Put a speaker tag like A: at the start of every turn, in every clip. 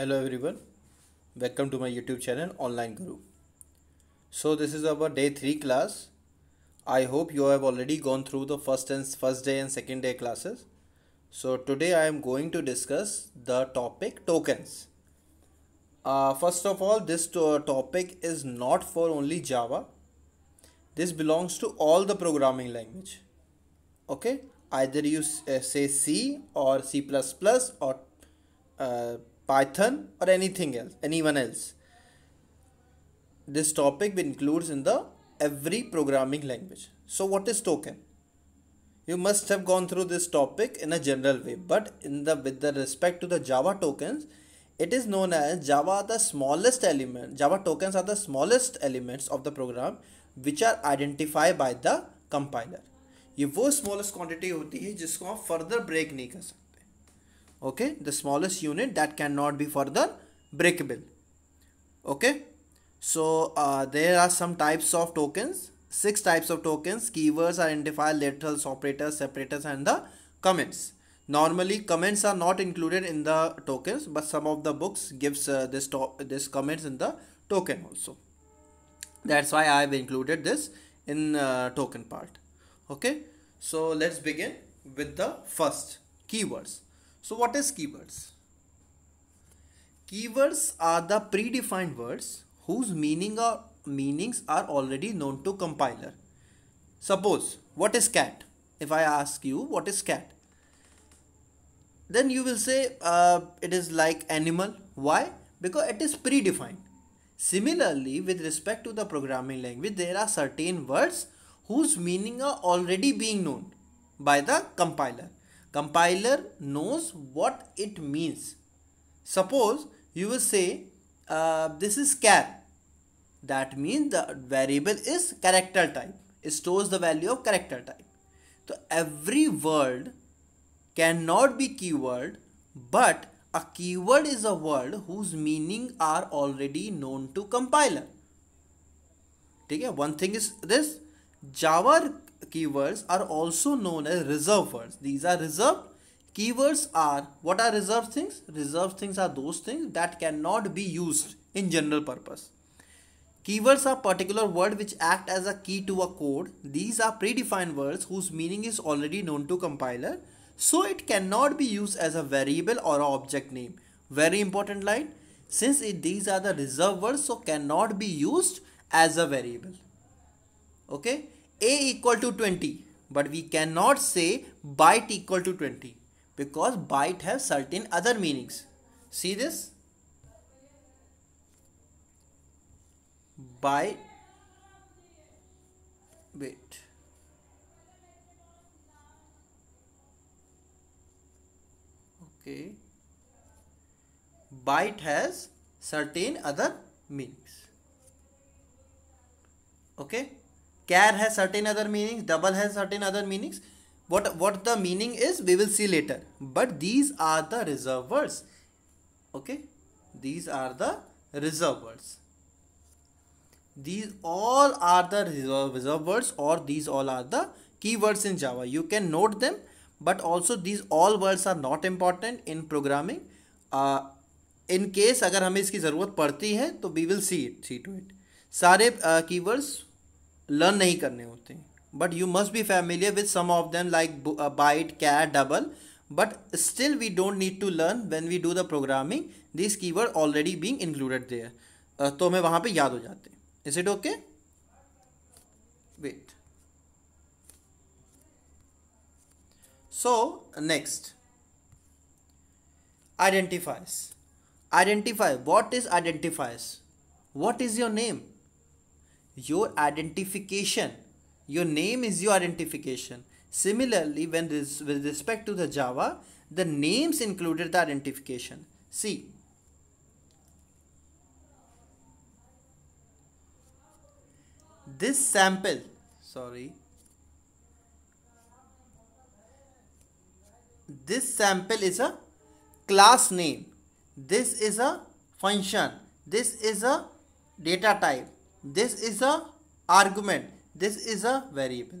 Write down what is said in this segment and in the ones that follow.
A: hello everyone welcome to my youtube channel online guru so this is our day 3 class i hope you have already gone through the first and first day and second day classes so today i am going to discuss the topic tokens uh, first of all this to uh, topic is not for only java this belongs to all the programming language okay either you uh, say c or c++ or uh, python or anything else anyone else this topic includes in the every programming language so what is token you must have gone through this topic in a general way but in the with the respect to the java tokens it is known as java the smallest element java tokens are the smallest elements of the program which are identified by the compiler. ये वो smallest quantity होती है जिसको आप further break नहीं कर सकते okay the smallest unit that cannot be further breakable okay so uh, there are some types of tokens six types of tokens keywords identifier letters, operators separators and the comments normally comments are not included in the tokens but some of the books gives uh, this top this comments in the token also that's why i have included this in uh, token part okay so let's begin with the first keywords so what is keywords? Keywords are the predefined words whose meaning or meanings are already known to compiler. Suppose, what is cat? If I ask you, what is cat? Then you will say uh, it is like animal. Why? Because it is predefined. Similarly, with respect to the programming language, there are certain words whose meaning are already being known by the compiler compiler knows what it means. Suppose you will say uh, this is char. That means the variable is character type. It stores the value of character type. So every word cannot be keyword but a keyword is a word whose meaning are already known to compiler. Okay, one thing is this Java keywords are also known as reserved words. These are reserved. Keywords are, what are reserved things? Reserved things are those things that cannot be used in general purpose. Keywords are particular words which act as a key to a code. These are predefined words whose meaning is already known to compiler. So it cannot be used as a variable or a object name. Very important line. Since it, these are the reserved words so cannot be used as a variable okay a equal to 20 but we cannot say byte equal to 20 because byte has certain other meanings see this byte wait okay byte has certain other meanings okay कैर है certain other meanings double है certain other meanings what what the meaning is we will see later but these are the reserved words okay these are the reserved words these all are the reserved words or these all are the keywords in java you can note them but also these all words are not important in programming uh, in case अगर हमें इसकी ज़रूरत पड़ती है तो we will see it see to it सारे uh, keywords learn नहीं करने होते but you must be familiar with some of them like byte cat double but still we don't need to learn when we do the programming this keyword already being included there तो हमें वहाँ पर याद हो जाते is it okay wait so next identifiers identify what is identifiers what is your name your identification. Your name is your identification. Similarly, when this, with respect to the Java, the names included the identification. See, this sample, sorry, this sample is a class name. This is a function. This is a data type this is a argument this is a variable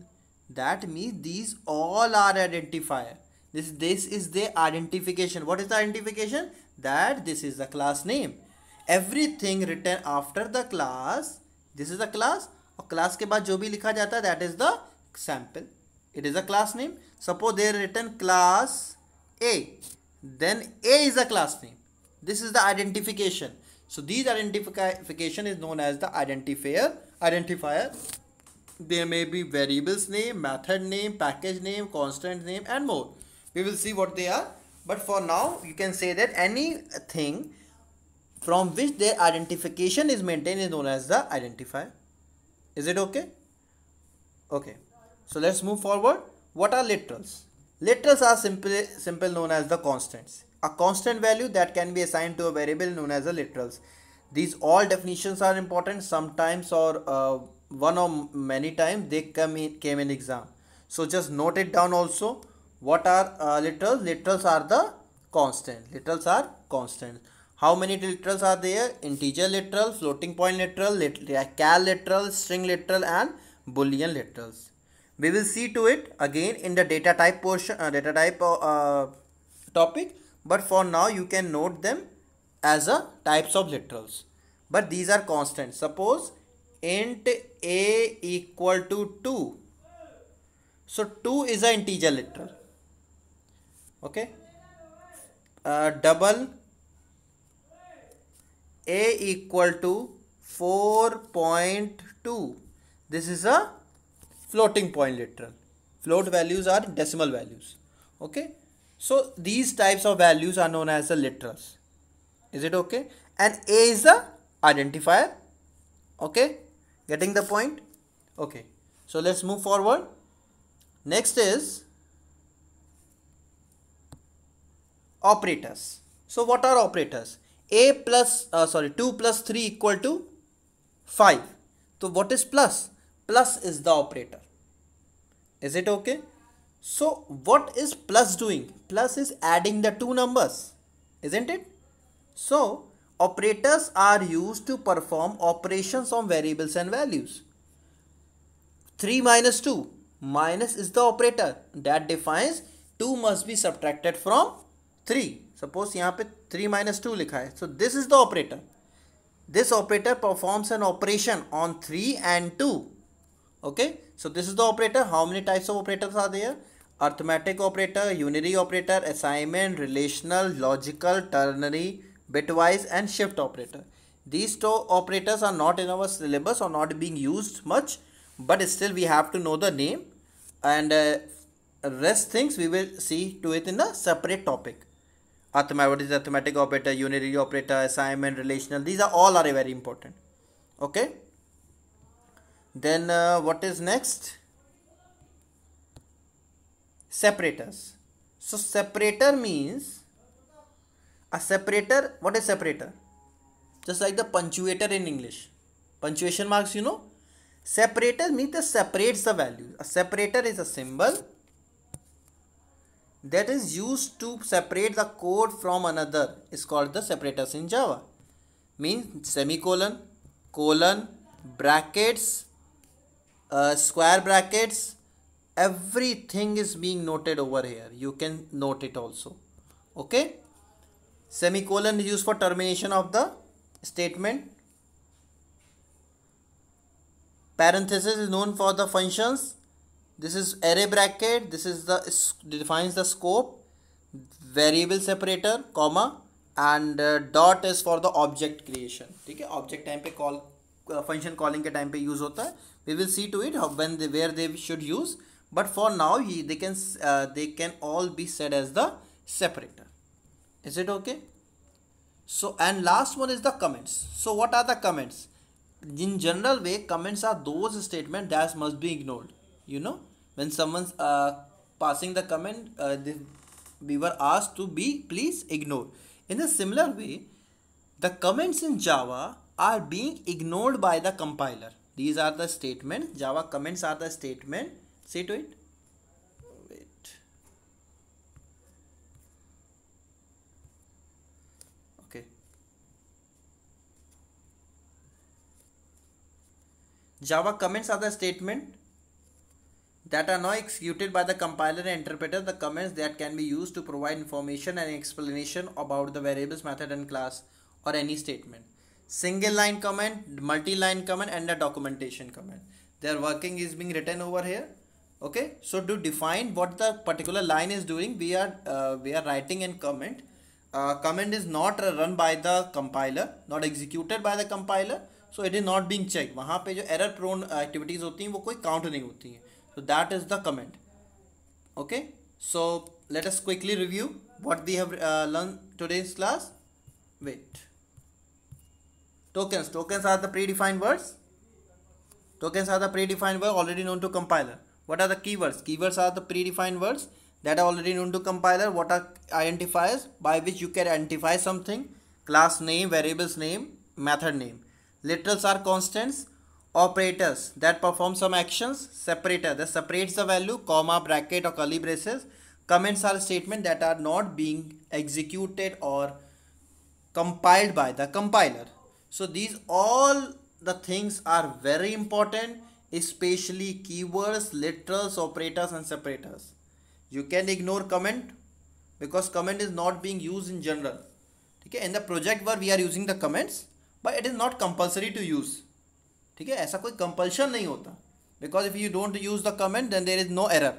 A: that means these all are identifier this this is the identification what is the identification that this is the class name everything written after the class this is the class class ke baad jo bhi likha जाता that is the sample it is a class name suppose they written class a then a is a class name this is the identification so these identification is known as the identifier. Identifier. There may be variables name, method name, package name, constant name and more. We will see what they are. But for now, you can say that anything from which their identification is maintained is known as the identifier. Is it okay? Okay. So let's move forward. What are literals? Literals are simply simple known as the constants a constant value that can be assigned to a variable known as a literals. These all definitions are important sometimes or uh, one or many times they come in, came in exam. So just note it down also. What are uh, literals? Literals are the constant. Literals are constant. How many literals are there? Integer literal, floating point literal, lit cal literal, string literal and boolean literals. We will see to it again in the data type portion, uh, data type uh, uh topic but for now you can note them as a types of literals but these are constants. suppose int a equal to 2 so 2 is an integer literal okay uh, double a equal to 4.2 this is a floating point literal float values are decimal values okay so these types of values are known as the literals. Is it okay? And A is the identifier. Okay. Getting the point? Okay. So let's move forward. Next is operators. So what are operators? A plus, uh, sorry, 2 plus 3 equal to 5. So what is plus? Plus is the operator. Is it okay? So what is plus doing? Plus is adding the two numbers, isn't it? So operators are used to perform operations on variables and values. 3 minus 2, minus is the operator that defines 2 must be subtracted from 3. Suppose यहाँ पे 3 minus 2 लिखा है. So this is the operator. This operator performs an operation on 3 and 2. Okay. So this is the operator. How many types of operators are there? Arithmetic operator, unary operator, assignment, relational, logical, ternary, bitwise and shift operator. These two operators are not in our syllabus or not being used much but still we have to know the name and uh, rest things we will see to it in a separate topic. Arithmetic, what is arithmetic operator, unary operator, assignment, relational, these are all are very important. Okay then uh, what is next separators so separator means a separator what is separator just like the punctuator in english punctuation marks you know separator means that separates the values a separator is a symbol that is used to separate the code from another is called the separators in java means semicolon colon brackets uh, square brackets everything is being noted over here you can note it also okay semicolon is used for termination of the statement parenthesis is known for the functions this is array bracket this is the defines the scope variable separator comma and uh, dot is for the object creation Okay, object time pe call uh, function calling के time पे use होता है we will see to it when they where they should use but for now ही they can they can all be said as separator is it okay so and last one is the comments so what are the comments in general way comments are those statement that must be ignored you know when someone's uh, passing the comment uh, we were asked to be please ignore in a similar way the comments in java are being ignored by the compiler. These are the statements. Java comments are the statement. Say to it. Wait. Okay. Java comments are the statement that are now executed by the compiler and interpreter the comments that can be used to provide information and explanation about the variables method and class or any statement single line comment multi-line comment and a documentation comment their working is being written over here okay so to define what the particular line is doing we are uh, we are writing in comment uh, comment is not run by the compiler not executed by the compiler so it is not being checked वहाँ पे जो error prone activities होती हैं वो कोई count नहीं होती हैं so that is the comment okay so let us quickly review what we have uh, learned today's class wait tokens tokens are the predefined words tokens are the predefined word already known to compiler what are the keywords keywords are the predefined words that are already known to compiler what are identifiers by which you can identify something class name variables name method name literals are constants operators that perform some actions separator that separates the value comma bracket or curly braces comments are statements that are not being executed or compiled by the compiler so these all the things are very important, especially keywords, literals, operators and separators. You can ignore comment because comment is not being used in general. Okay, in the project where we are using the comments, but it is not compulsory to use. Okay, aisa koi compulsion nahi hota. Because if you don't use the comment, then there is no error.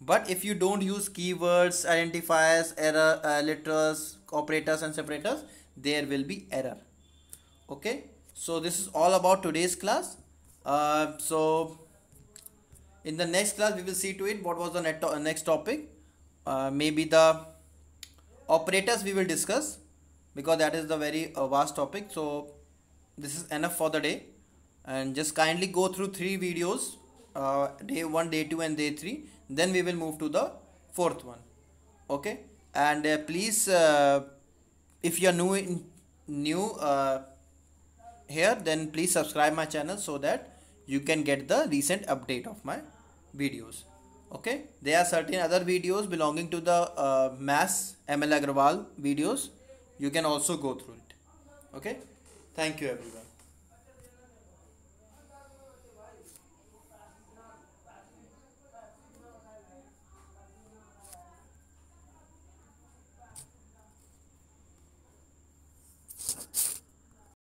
A: But if you don't use keywords, identifiers, error, uh, literals, operators and separators, there will be error okay so this is all about today's class uh, so in the next class we will see to it what was the to uh, next topic uh, maybe the operators we will discuss because that is the very uh, vast topic so this is enough for the day and just kindly go through three videos uh, day 1 day 2 and day 3 then we will move to the fourth one okay and uh, please uh, if you are new in new uh, here then please subscribe my channel so that you can get the recent update of my videos okay there are certain other videos belonging to the uh, mass ml agrawal videos you can also go through it okay thank you everyone